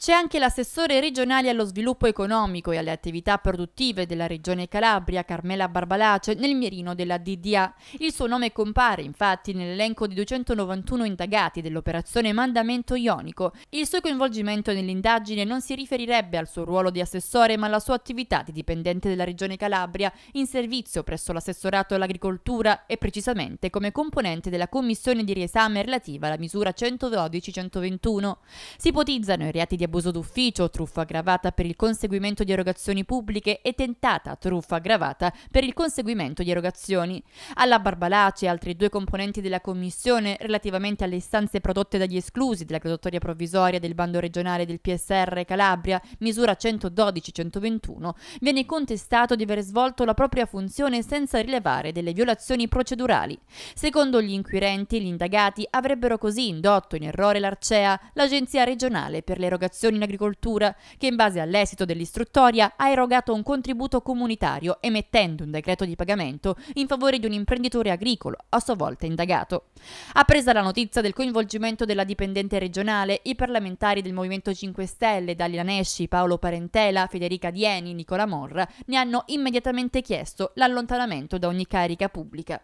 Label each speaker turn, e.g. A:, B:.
A: C'è anche l'assessore regionale allo sviluppo economico e alle attività produttive della regione Calabria, Carmela Barbalace, nel mirino della DDA. Il suo nome compare infatti nell'elenco di 291 indagati dell'operazione Mandamento Ionico. Il suo coinvolgimento nell'indagine non si riferirebbe al suo ruolo di assessore ma alla sua attività di dipendente della regione Calabria in servizio presso l'assessorato all'agricoltura e precisamente come componente della commissione di riesame relativa alla misura 112-121. Si ipotizzano i reati di abuso d'ufficio, truffa aggravata per il conseguimento di erogazioni pubbliche e tentata truffa aggravata per il conseguimento di erogazioni. Alla Barbalace e altri due componenti della Commissione relativamente alle istanze prodotte dagli esclusi della graduatoria provvisoria del bando regionale del PSR Calabria, misura 112-121, viene contestato di aver svolto la propria funzione senza rilevare delle violazioni procedurali. Secondo gli inquirenti, gli indagati avrebbero così indotto in errore l'Arcea, l'Agenzia regionale per le erogazioni Educazione in Agricoltura, che in base all'esito dell'istruttoria ha erogato un contributo comunitario emettendo un decreto di pagamento in favore di un imprenditore agricolo, a sua volta indagato. Appresa la notizia del coinvolgimento della dipendente regionale, i parlamentari del Movimento 5 Stelle, Dalila Nesci, Paolo Parentela, Federica Dieni, Nicola Morra, ne hanno immediatamente chiesto l'allontanamento da ogni carica pubblica.